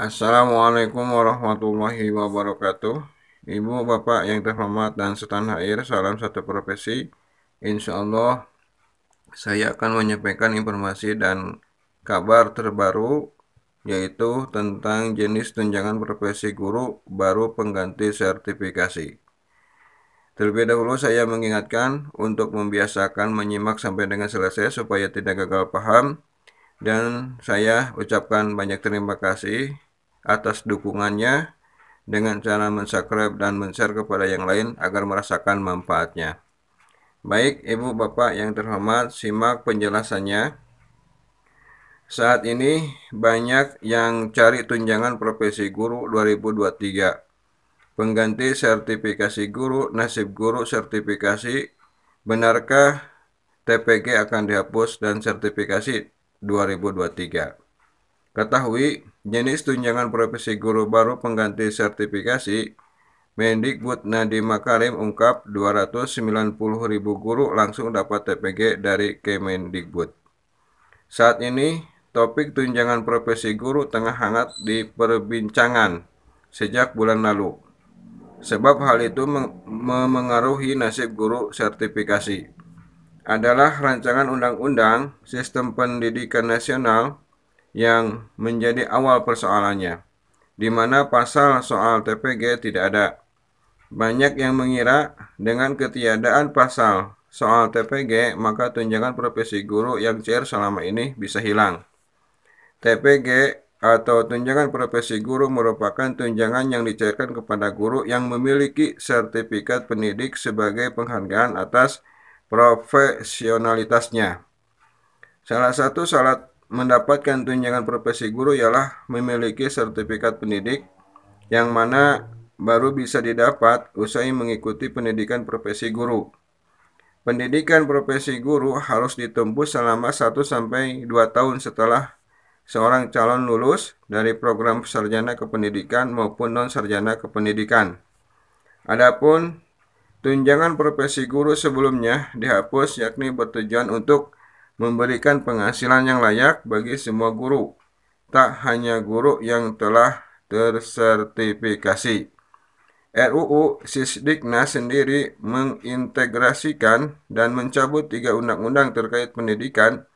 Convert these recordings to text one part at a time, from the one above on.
Assalamualaikum warahmatullahi wabarakatuh. Ibu, Bapak yang terhormat dan setanah air, salam satu profesi. Insya Allah, saya akan menyampaikan informasi dan kabar terbaru yaitu tentang jenis tunjangan profesi guru baru pengganti sertifikasi. Terlebih dahulu saya mengingatkan untuk membiasakan menyimak sampai dengan selesai supaya tidak gagal paham dan saya ucapkan banyak terima kasih atas dukungannya dengan cara mensubscribe dan men-share kepada yang lain agar merasakan manfaatnya. Baik, Ibu Bapak yang terhormat, simak penjelasannya. Saat ini banyak yang cari tunjangan profesi guru 2023. Pengganti sertifikasi guru, nasib guru sertifikasi, benarkah TPG akan dihapus dan sertifikasi 2023? Ketahui, jenis tunjangan profesi guru baru pengganti sertifikasi Mendikbud Nadiem Makarim ungkap 290 guru langsung dapat TPG dari Kemendikbud. Saat ini, topik tunjangan profesi guru tengah hangat di perbincangan sejak bulan lalu. Sebab hal itu memengaruhi nasib guru sertifikasi. Adalah rancangan undang-undang sistem pendidikan nasional yang menjadi awal persoalannya, di mana pasal soal TPG tidak ada. Banyak yang mengira dengan ketiadaan pasal soal TPG maka tunjangan profesi guru yang cair selama ini bisa hilang. TPG atau tunjangan profesi guru merupakan tunjangan yang dicairkan kepada guru yang memiliki sertifikat pendidik sebagai penghargaan atas profesionalitasnya. Salah satu syarat mendapatkan tunjangan profesi guru ialah memiliki sertifikat pendidik yang mana baru bisa didapat usai mengikuti pendidikan profesi guru. Pendidikan profesi guru harus ditempuh selama 1 sampai 2 tahun setelah seorang calon lulus dari program sarjana kependidikan maupun non sarjana kependidikan. Adapun tunjangan profesi guru sebelumnya dihapus yakni bertujuan untuk memberikan penghasilan yang layak bagi semua guru, tak hanya guru yang telah tersertifikasi. RUU Sisdiknas sendiri mengintegrasikan dan mencabut tiga undang-undang terkait pendidikan,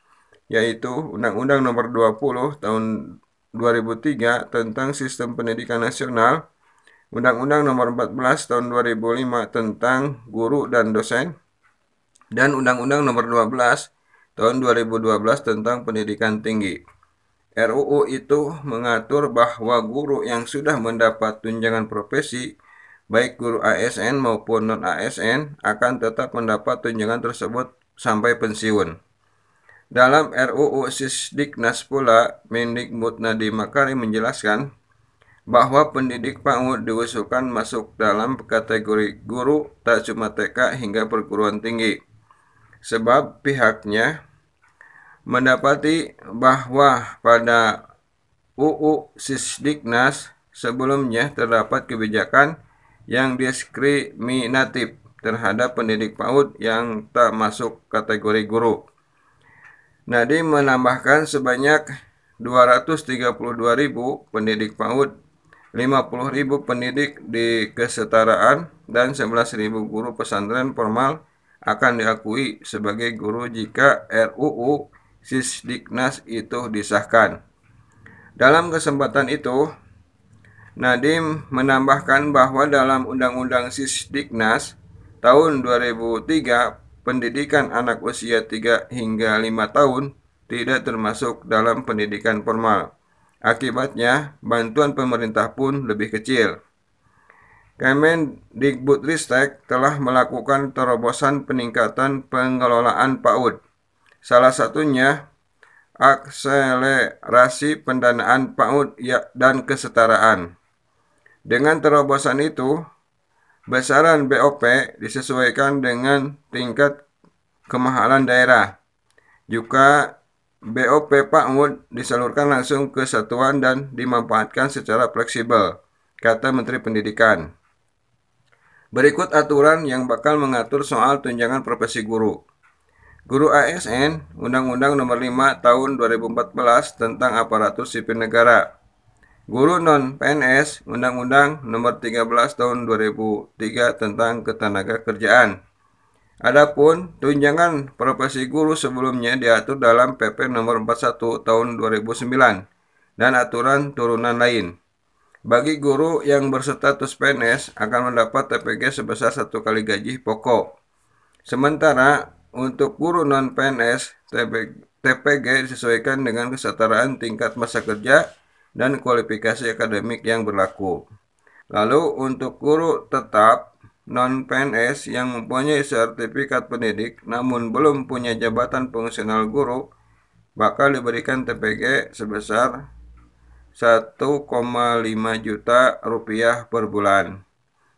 yaitu Undang-Undang Nomor 20 Tahun 2003 tentang Sistem Pendidikan Nasional, Undang-Undang Nomor 14 Tahun 2005 tentang Guru dan Dosen, dan Undang-Undang Nomor 12 tahun 2012 tentang pendidikan tinggi. RUU itu mengatur bahwa guru yang sudah mendapat tunjangan profesi, baik guru ASN maupun non-ASN, akan tetap mendapat tunjangan tersebut sampai pensiun. Dalam RUU Sisdiknas pula, Mendikbud Nadiem Makari menjelaskan bahwa pendidik PAUD diusulkan masuk dalam kategori guru tak cuma TK hingga perguruan tinggi sebab pihaknya mendapati bahwa pada UU Sisdiknas sebelumnya terdapat kebijakan yang diskriminatif terhadap pendidik PAUD yang tak masuk kategori guru. Nadi menambahkan sebanyak 232.000 pendidik PAUD, 50.000 pendidik di kesetaraan, dan 11.000 guru pesantren formal akan diakui sebagai guru jika RUU Sisdiknas itu disahkan. Dalam kesempatan itu, Nadim menambahkan bahwa dalam Undang-Undang Sisdiknas tahun 2003 pendidikan anak usia 3 hingga 5 tahun tidak termasuk dalam pendidikan formal. Akibatnya, bantuan pemerintah pun lebih kecil. Kemen Dikbudristek telah melakukan terobosan peningkatan pengelolaan PAUD. Salah satunya akselerasi pendanaan PAUD ya, dan kesetaraan. Dengan terobosan itu, besaran BOP disesuaikan dengan tingkat kemahalan daerah. Juga BOP PAUD disalurkan langsung ke satuan dan dimanfaatkan secara fleksibel, kata Menteri Pendidikan. Berikut aturan yang bakal mengatur soal tunjangan profesi guru. Guru ASN Undang-Undang Nomor 5 Tahun 2014 tentang Aparatur Sipil Negara. Guru non PNS Undang-Undang Nomor 13 Tahun 2003 tentang Ketenagakerjaan. Adapun tunjangan profesi guru sebelumnya diatur dalam PP Nomor 41 Tahun 2009 dan aturan turunan lain. Bagi guru yang berstatus PNS akan mendapat TPG sebesar satu kali gaji pokok. Sementara untuk guru non PNS TPG disesuaikan dengan kesetaraan tingkat masa kerja dan kualifikasi akademik yang berlaku. Lalu untuk guru tetap non PNS yang mempunyai sertifikat pendidik namun belum punya jabatan fungsional guru bakal diberikan TPG sebesar 1,5 juta rupiah per bulan.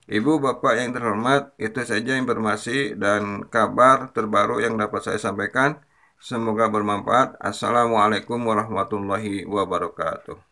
Ibu bapak yang terhormat, itu saja informasi dan kabar terbaru yang dapat saya sampaikan. Semoga bermanfaat. Assalamualaikum warahmatullahi wabarakatuh.